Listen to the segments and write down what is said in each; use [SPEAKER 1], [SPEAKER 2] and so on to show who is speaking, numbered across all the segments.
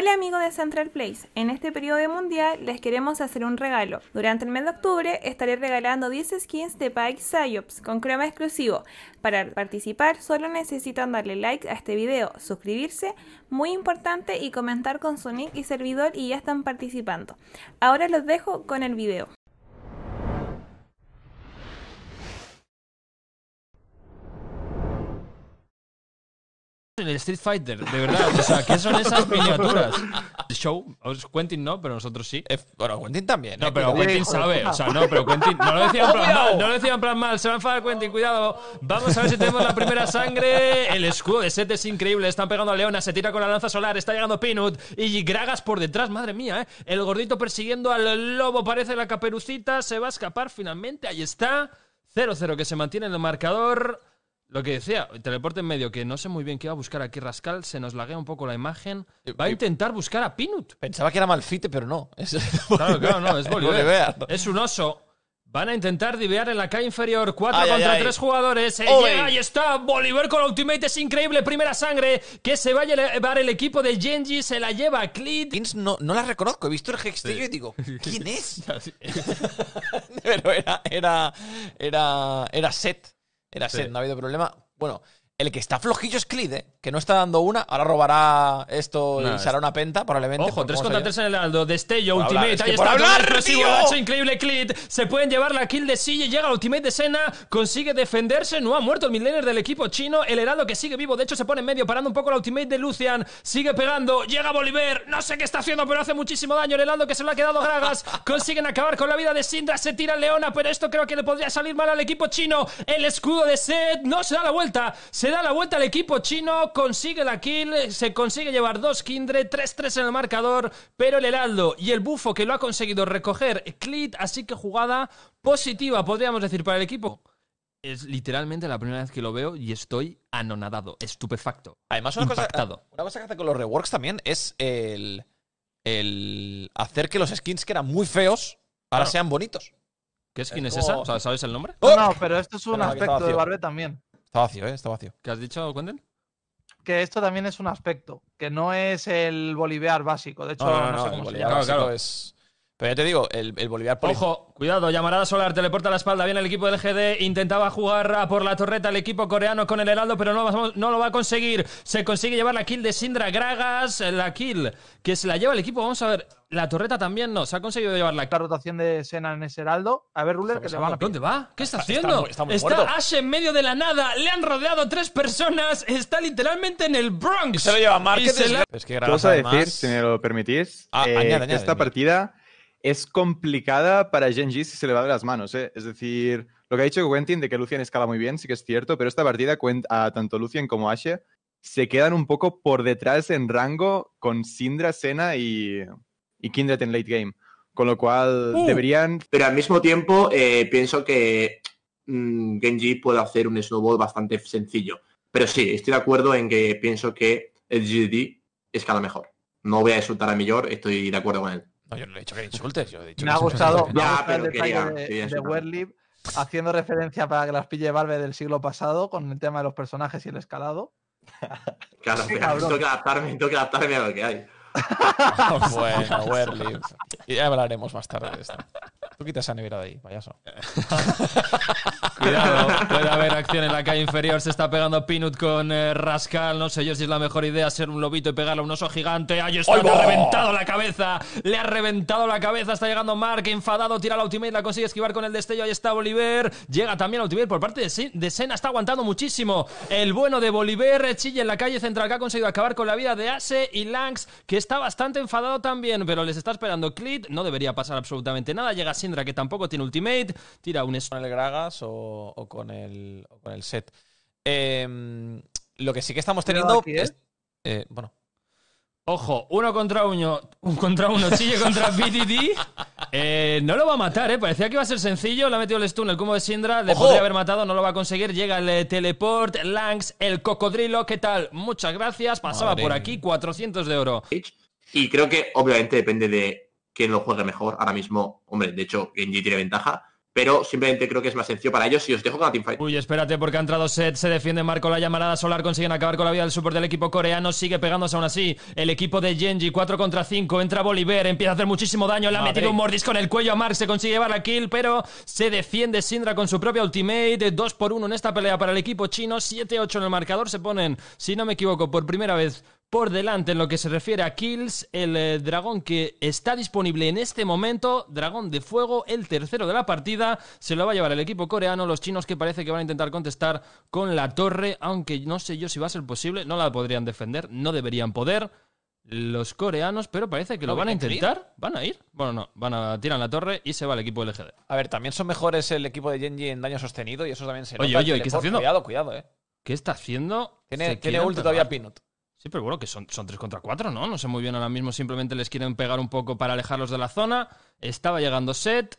[SPEAKER 1] Hola amigos de Central Place, en este periodo mundial les queremos hacer un regalo. Durante el mes de octubre estaré regalando 10 skins de Pike Psyops con crema exclusivo. Para participar solo necesitan darle like a este video, suscribirse, muy importante y comentar con su nick y servidor y ya están participando. Ahora los dejo con el video.
[SPEAKER 2] en el Street Fighter, de verdad. O sea, ¿qué son esas miniaturas? show, Quentin no, pero nosotros sí. Eh, bueno, Quentin también. No, eh, pero Quentin sabe. O sea, no, pero Quentin. No lo decían plan mal, no lo decían plan mal. Se va a enfadar Quentin, cuidado. Vamos a ver si tenemos la primera sangre. El escudo de Set es increíble. Están pegando a Leona, se tira con la lanza solar, está llegando Peanut. Y Gragas por detrás, madre mía, ¿eh? El gordito persiguiendo al lobo, parece la caperucita. Se va a escapar finalmente. Ahí está. 0-0 que se mantiene en el marcador. Lo que decía, teleporte en medio, que no sé muy bien qué va a buscar aquí Rascal, se nos laguea un poco la imagen. Va a intentar buscar a Pinut. Pensaba que era Malfite, pero no. Es claro, claro, no, es Es un oso. Van a intentar divear en la K inferior. Cuatro contra tres jugadores. Eh, ¡Ahí llega y está Bolívar con Ultimate. Es increíble. Primera sangre que se va a llevar el equipo de Genji. Se la lleva a Clit. No, no la reconozco. He visto el Hextech y
[SPEAKER 1] digo, ¿quién es? pero era, era, era, era Set. Era sí. no ha habido problema. Bueno, el que está flojillo es Clide, ¿eh? que no está dando una. Ahora robará esto no, será una
[SPEAKER 2] penta, probablemente. Ojo, 3 contra en el Aldo. Destello, Ultimate. está. Hablar, explosivo, tío. increíble Clid. Se pueden llevar la kill de Silla. Llega el Ultimate de Sena. Consigue defenderse. No ha muerto el del equipo chino. El Heraldo que sigue vivo. De hecho, se pone en medio, parando un poco la Ultimate de Lucian. Sigue pegando. Llega Bolívar. No sé qué está haciendo, pero hace muchísimo daño. El Heraldo que se lo ha quedado Gragas. Consiguen acabar con la vida de Sindra. Se tira Leona, pero esto creo que le podría salir mal al equipo chino. El escudo de Seth no se da la vuelta. Se le da la vuelta al equipo chino, consigue la kill, se consigue llevar dos Kindred, 3-3 en el marcador, pero el Heraldo y el Bufo que lo ha conseguido recoger Clit, así que jugada positiva, podríamos decir, para el equipo. Es literalmente la primera vez que lo veo y estoy anonadado, estupefacto. Además, una, impactado. Cosa, ah, una cosa que hace con los reworks también es
[SPEAKER 1] el, el hacer que los skins que eran muy feos ahora sean bonitos. ¿Qué skin es, esa? ¿Sabes el nombre? ¡Oh! No, pero esto es un aspecto de Barbe también. Está vacío, ¿eh? Está vacío. ¿Qué has dicho, Wendell? Que esto también es un aspecto, que no es el boliviar
[SPEAKER 2] básico. De hecho, no, es no sé cómo se llama. Claro, claro,
[SPEAKER 1] es pero ya te digo, el, el boliviar. Ojo,
[SPEAKER 2] cuidado, llamarada solar, teleporta a la espalda, viene el equipo del GD, intentaba jugar por la torreta el equipo coreano con el Heraldo, pero no, no lo va a conseguir. Se consigue llevar la kill de Sindra Gragas, la kill que se la lleva el equipo, vamos a ver, la torreta también no, se ha conseguido llevar la La rotación de Sena en ese Heraldo. A ver, Ruler, que se va a... ¿Dónde va? ¿Qué está, haciendo? Está, en medio de la nada, le han rodeado tres personas, está literalmente en el Bronx. se lo lleva Marquez. La... a decir, si
[SPEAKER 1] me lo permitís, ah, eh, esta partida es complicada para Genji si se le va de las manos. ¿eh? Es decir, lo que ha dicho Quentin de que Lucian escala muy bien, sí que es cierto, pero esta partida a tanto Lucian como Ashe se quedan un poco por detrás en rango con Syndra, Senna y, Kindred en late game. Con lo cual uh. deberían. Pero al mismo tiempo eh, pienso que mm, Genji puede hacer un snowball bastante sencillo. Pero sí, estoy de acuerdo en que pienso que el GD escala mejor. No voy a insultar a Millor, estoy de acuerdo con él. No, yo no he dicho que insultes. Yo he dicho me, que ha gustado, me, ha gustado, el detalle de, de haciendo referencia para que las pille Valve del siglo pasado con el tema de los personajes y el escalado.
[SPEAKER 2] claro, sí, tengo que
[SPEAKER 1] adaptarme, tengo que adaptarme a lo que hay.
[SPEAKER 2] bueno, Werlib.
[SPEAKER 1] Ya hablaremos más tarde de esto. Tú quitas a nevera de ahí, payaso.
[SPEAKER 2] Cuidado, puede haber acción en la calle inferior. Se está pegando Pinut con eh, Rascal. No sé yo si es la mejor idea ser un lobito y pegarle a un oso gigante. ¡Ay, está! ¡Le ha reventado la cabeza! ¡Le ha reventado la cabeza! Está llegando Mark, enfadado. Tira la ultimate, la consigue esquivar con el destello. Ahí está Bolivar, Llega también la ultimate por parte de, Sena. Está aguantando muchísimo. El bueno de Bolivar, chilla en la calle central que ha conseguido acabar con la vida de Ace y Lanx, que está bastante enfadado también, pero les está esperando Clit. No debería pasar absolutamente nada. Llega Sindra, que tampoco tiene ultimate. Tira un... ¿El Gragas o o, con, el, con, el, set. Em, lo que sí que estamos teniendo eh? es, eh, bueno. Ojo, uno contra uno, un contra uno, Chille contra BDD. Eh, no lo va a matar, ¿eh? Parecía que iba a ser sencillo. Le ha metido el stun, el combo de Sindra. Le podría haber matado, no lo va a conseguir. Llega el teleport, Langs, el cocodrilo. ¿Qué tal? Muchas gracias. Pasaba por aquí, 400 de oro.
[SPEAKER 1] Y creo que obviamente depende de quién lo juegue mejor. Ahora mismo, hombre, de hecho, Genji tiene ventaja pero simplemente creo que es más sencillo para ellos y os dejo con la teamfight.
[SPEAKER 2] Uy, espérate, porque ha entrado Set, se defiende Marco, la llamarada solar, consiguen acabar con la vida del support del equipo coreano, sigue pegándose aún así. El equipo de Genji, 4 contra 5, entra Bolívar, empieza a hacer muchísimo daño, le ha metido un mordisco en el cuello a Mark, se consigue llevar la kill, pero se defiende Sindra con su propia ultimate, 2 por 1 en esta pelea para el equipo chino, 7-8 en el marcador, se ponen, si no me equivoco, por primera vez por delante en lo que se refiere a kills. El eh, dragón que está disponible en este momento, dragón de fuego, el tercero de la partida, se lo va a llevar el equipo coreano. Los chinos que parece que van a intentar contestar con la torre, aunque no sé yo si va a ser posible, no la podrían defender, no deberían poder. Los coreanos, pero parece que lo van a intentar. ¿Van a ir? Bueno, no, van a tirar la torre y se va el equipo LGD. A
[SPEAKER 1] ver, también son mejores el equipo de Genji en daño sostenido y eso también se oye, ¿qué está haciendo? Cuidado, cuidado, eh.
[SPEAKER 2] ¿Qué está haciendo? Tiene, tiene ulti todavía Pinot. Sí, pero bueno, que son, son 3 contra 4, ¿no? No sé muy bien ahora mismo, simplemente les quieren pegar un poco para alejarlos de la zona. Estaba llegando set.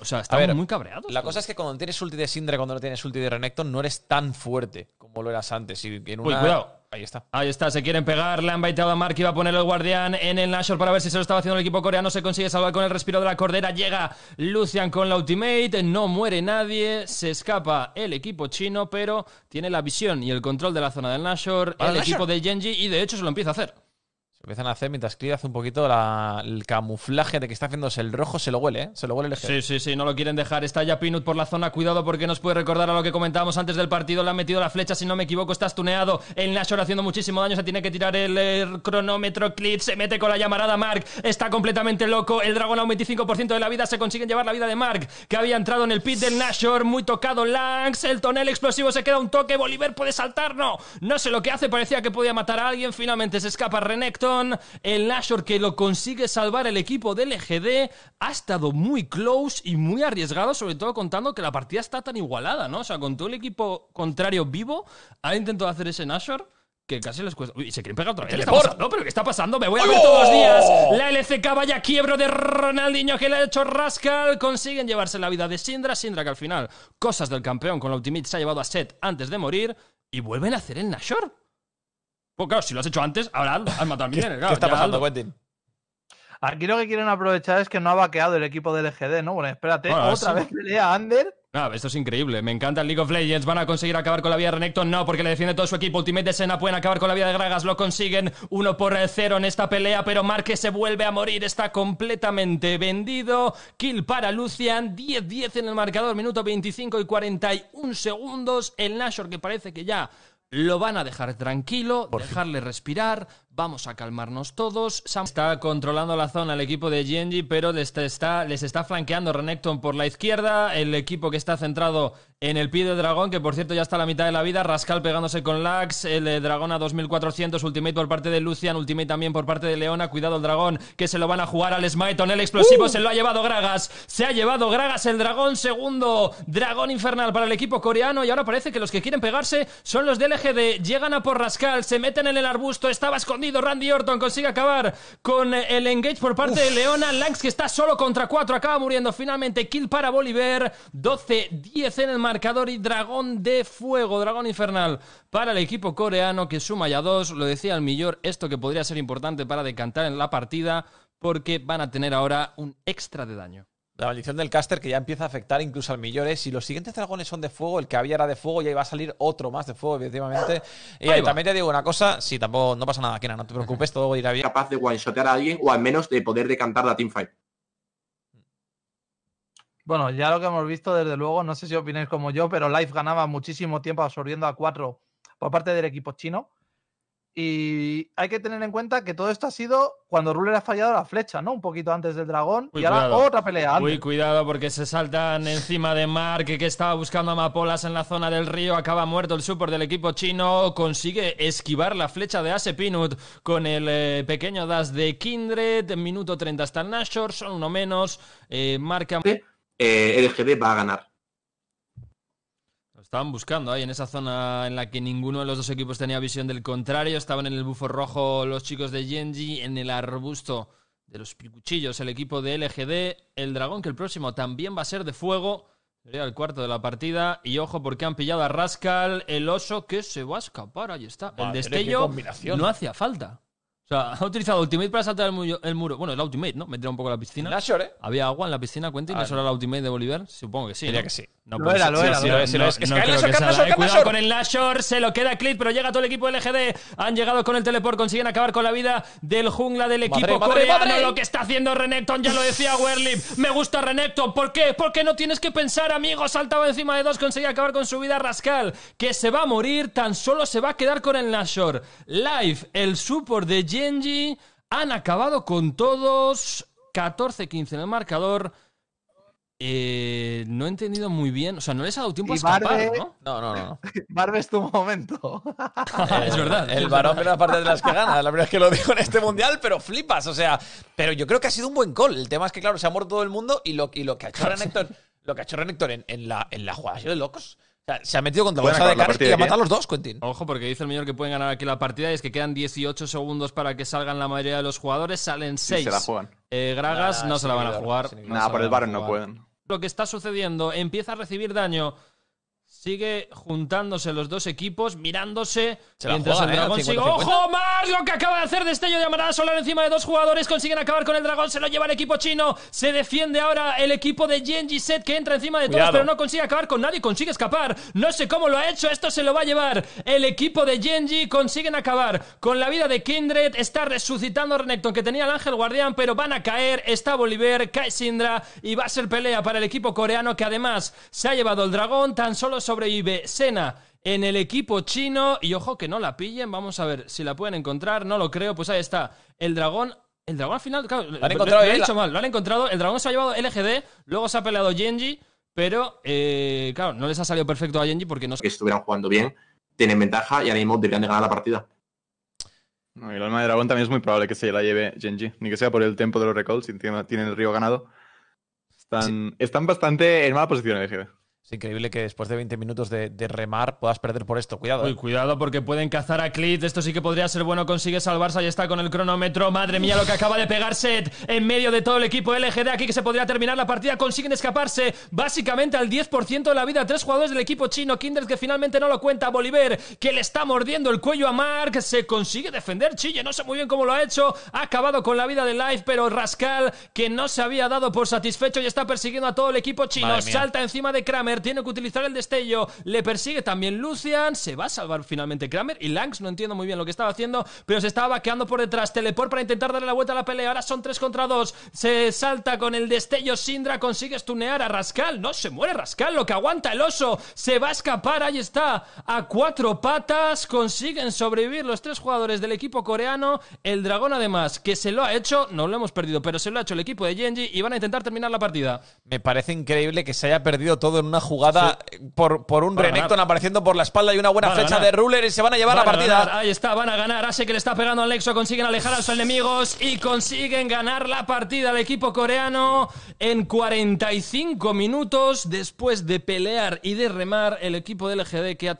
[SPEAKER 2] O sea,
[SPEAKER 1] estaban muy cabreado La cosa es que cuando tienes ulti de Sindra, cuando no tienes ulti de Renekton, no eres tan fuerte como lo eras antes. Y en cuidado. Ahí está.
[SPEAKER 2] Ahí está, se quieren pegar. Le han baitado a Mark y va a poner el guardián en el Nashor para ver si se lo estaba haciendo el equipo coreano. Se consigue salvar con el respiro de la cordera. Llega Lucian con la ultimate. No muere nadie. Se escapa el equipo chino, pero tiene la visión y el control de la zona del Nashor. El equipo de Genji y de hecho se lo empieza a hacer empiezan a hacer mientras Creed hace un poquito el camuflaje de que está haciéndose el rojo, se lo huele, ¿eh? Se lo huele el eje. Sí, sí, sí, no lo quieren dejar. Está ya Pinut por la zona, cuidado porque nos puede recordar a lo que comentábamos antes del partido. Le han metido la flecha, si no me equivoco, está tuneado. El Nashor haciendo muchísimo daño, se tiene que tirar el, cronómetro. Clit se mete con la llamarada Mark, está completamente loco. El dragón a un 25% de la vida, se consiguen llevar la vida de Mark, que había entrado en el pit del Nashor, muy tocado Langs. El tonel explosivo se queda un toque, Bolívar puede saltar, no. No sé lo que hace, parecía que podía matar a alguien, finalmente se escapa Renekton el Nashor que lo consigue salvar el equipo del EGD, ha estado muy close y muy arriesgado, sobre todo contando que la partida está tan igualada, ¿no? O sea, con todo el equipo contrario vivo, ha intentado hacer ese Nashor que casi les cuesta. Uy, se quieren pegar otra vez. ¿Qué, está pasando? ¿Pero qué está pasando? Me voy a ver todos los días. La LCK vaya quiebro de Ronaldinho que le ha hecho Rascal. Consiguen llevarse la vida de Sindra. Sindra que al final, cosas del campeón con la Ultimate, se ha llevado a Set antes de morir. Y vuelven a hacer el Nashor. Pues claro, si lo has hecho antes, ahora has matado a ¿Qué está pasando, Quentin? Aquí lo que quieren aprovechar es que no ha vaqueado el equipo del EGD, ¿no? Bueno, espérate, otra vez pelea Ander. esto es increíble. Me encanta el League of Legends. ¿Van a conseguir acabar con la vida de Renekton? No, porque le defiende todo su equipo. Ultimate de Senna pueden acabar con la vida de Gragas. Lo consiguen uno por cero en esta pelea, pero Marque se vuelve a morir. Está completamente vendido. Kill para Lucian. 10-10 en el marcador. Minuto 25 y 41 segundos. El Nashor que parece que ya lo van a dejar tranquilo, dejarle respirar, vamos a calmarnos todos. está controlando la zona el equipo de Genji, pero les está, les está flanqueando Renekton por la izquierda, el equipo que está centrado en el pie de dragón, que por cierto ya está a la mitad de la vida. Rascal pegándose con Lax, el dragón a 2400, Ultimate por parte de Lucian, Ultimate también por parte de Leona. Cuidado el dragón, que se lo van a jugar al Smiton. El explosivo uh. se lo ha llevado Gragas. Se ha llevado Gragas el dragón segundo. Dragón infernal para el equipo coreano. Y ahora parece que los que quieren pegarse son los de LGD. Llegan a por Rascal, se meten en el arbusto. Estaba escondido Randy Orton, consigue acabar con el engage por parte de Leona. Lax que está solo contra 4, acaba muriendo finalmente. Kill para Bolívar. 12-10 en el marcador y dragón de fuego, dragón infernal para el equipo coreano que suma ya dos. Lo decía el Millor, esto que podría ser importante para decantar en la partida porque van a tener ahora un extra de daño. La maldición del caster que ya empieza
[SPEAKER 1] a afectar incluso al Millor, ¿eh? Si los siguientes dragones son de fuego, el que había era de fuego y ahí va a salir otro más de fuego, efectivamente. Y también te digo una cosa, si tampoco no pasa nada, que no te preocupes, todo irá bien. Capaz de one-shotear a alguien o al menos de poder decantar la team fight. Bueno, ya lo que hemos visto, desde luego, no sé si opináis como yo, pero Life ganaba muchísimo tiempo absorbiendo a cuatro por parte del equipo chino. Y hay que tener en cuenta que todo esto ha sido cuando Ruler ha fallado la flecha, ¿no? Un poquito antes del dragón. y ahora otra pelea. Uy,
[SPEAKER 2] cuidado porque se saltan encima de Mark, que estaba buscando amapolas en la zona del río. Acaba muerto el support del equipo chino. Consigue esquivar la flecha de Ace Pinut con el eh, pequeño dash de Kindred. Minuto 30 hasta Nashor, son uno menos. Eh, marca.
[SPEAKER 1] Eh, LGD va a ganar.
[SPEAKER 2] Lo estaban buscando ahí en esa zona en la que ninguno de los dos equipos tenía visión del contrario. Estaban en el bufo rojo los chicos de Genji, en el arbusto de los picuchillos el equipo de LGD. El dragón que el próximo también va a ser de fuego. Sería el cuarto de la partida. Y ojo porque han pillado a Rascal, el oso que se va a escapar. Ahí está. el destello no hacía falta. O sea, ha utilizado Ultimate para saltar el, muro. Bueno, es Bueno, el Ultimate, ¿no? Meter un poco la piscina. Nashor, ¿eh? Había agua en la piscina, cuenta, y ah, era el Ultimate de Bolívar. Supongo que sí. Diría que sí. No, lo era, lo era. que eh, con el Nashor, se lo queda Clit, pero llega todo el equipo LGD. Han llegado con el teleport, consiguen acabar con la vida del jungla del equipo coreano. Lo que está haciendo Renekton, ya lo decía Werlip. Me gusta Renekton. ¿Por qué? Porque no tienes que pensar, amigo. Saltaba encima de dos, conseguía acabar con su vida Rascal, que se va a morir, tan solo se va a quedar con el Nashor. Live, el support de G Genji han acabado con todos. 14-15 en el marcador. Eh, no he entendido muy bien. O sea, no les ha dado tiempo a escapar, ¿no? No, no, no. Barbe es tu momento.
[SPEAKER 1] es verdad. El una parte de las que gana.
[SPEAKER 2] La primera vez que lo digo en este mundial, pero flipas.
[SPEAKER 1] O sea, pero yo creo que ha sido un buen gol. El tema es que, claro, se ha muerto todo el mundo y lo, que ha hecho Renéctor,
[SPEAKER 2] lo en, la, en la jugada ha sido de locos se ha metido contra la bolsa de y ha matado a los dos, Quentin. Ojo, porque dice el mayor que pueden ganar aquí la partida y es que quedan 18 segundos para que salgan la mayoría de los jugadores. Salen 6. se la juegan. Eh, Gragas no se la van a jugar.
[SPEAKER 1] Nada, por el Baron no pueden.
[SPEAKER 2] Lo que está sucediendo, empieza a recibir daño Sigue juntándose los dos equipos, mirándose. Se mientras juega, el ¿eh? dragón sigue. ¡Ojo más! Lo que acaba de hacer Destello de Amarada Solar encima de dos jugadores. Consiguen acabar con el dragón. Se lo lleva el equipo chino. Se defiende ahora el equipo de Genji Set que entra encima de todos, pero no consigue acabar con nadie. Consigue escapar. No sé cómo lo ha hecho. Esto se lo va a llevar el equipo de Genji. Consiguen acabar con la vida de Kindred. Está resucitando Renekton que tenía el ángel guardián, pero van a caer. Está Bolívar, cae Sindra y va a ser pelea para el equipo coreano que además se ha llevado el dragón. Tan solo sobrevive Sena en el equipo chino. Y ojo que no la pillen. Vamos a ver si la pueden encontrar. No lo creo. Pues ahí está. El dragón. El dragón al final. Claro, lo han encontrado. Lo, han encontrado. El dragón se ha llevado LGD. Luego se ha peleado Genji. Pero, eh, claro, no les ha salido perfecto a Genji porque no. Que estuvieran jugando bien, tienen ventaja
[SPEAKER 1] y ahora mismo deberían de ganar la partida. y el alma de dragón también es muy probable que se la lleve Genji. Ni que sea por el tempo de los recalls, si tienen el río ganado. Están, están bastante en mala posición LGD. Es increíble que después de 20 minutos de, remar puedas perder por esto. Cuidado. Uy, eh.
[SPEAKER 2] cuidado porque pueden cazar a Clit. Esto sí que podría ser bueno. Consigue salvarse. Ahí está con el cronómetro. Madre mía, lo que acaba de pegar Set en medio de todo el equipo LGD. Aquí que se podría terminar la partida. Consiguen escaparse básicamente al 10% de la vida. Tres jugadores del equipo chino. Kinders que finalmente no lo cuenta. Bolívar que le está mordiendo el cuello a Mark. Se consigue defender. Chille, no sé muy bien cómo lo ha hecho. Ha acabado con la vida de Life, pero Rascal que no se había dado por satisfecho y está persiguiendo a todo el equipo chino. Salta encima de Kramer tiene que utilizar el destello, le persigue también Lucian, se va a salvar finalmente Kramer y Langs, no entiendo muy bien lo que estaba haciendo, pero se estaba quedando por detrás, teleport para intentar darle la vuelta a la pelea, ahora son 3 contra 2, se salta con el destello Sindra, consigue stunear a Rascal, no se muere Rascal, lo que aguanta el oso, se va a escapar, ahí está, a cuatro patas, consiguen sobrevivir los tres jugadores del equipo coreano, el dragón además, que se lo ha hecho, no lo hemos perdido, pero se lo ha hecho el equipo de Genji y van a intentar terminar la partida. Me parece increíble que se
[SPEAKER 1] haya perdido todo en una jugada por, por, un Renekton apareciendo por la espalda y una buena fecha flecha de Ruler y
[SPEAKER 2] se van a llevar la partida. Ahí está, van a ganar. así que le está pegando al Nexo, consiguen alejar a sus enemigos y consiguen ganar la partida al equipo coreano en 45 minutos después de pelear y de remar el equipo del LGD que ha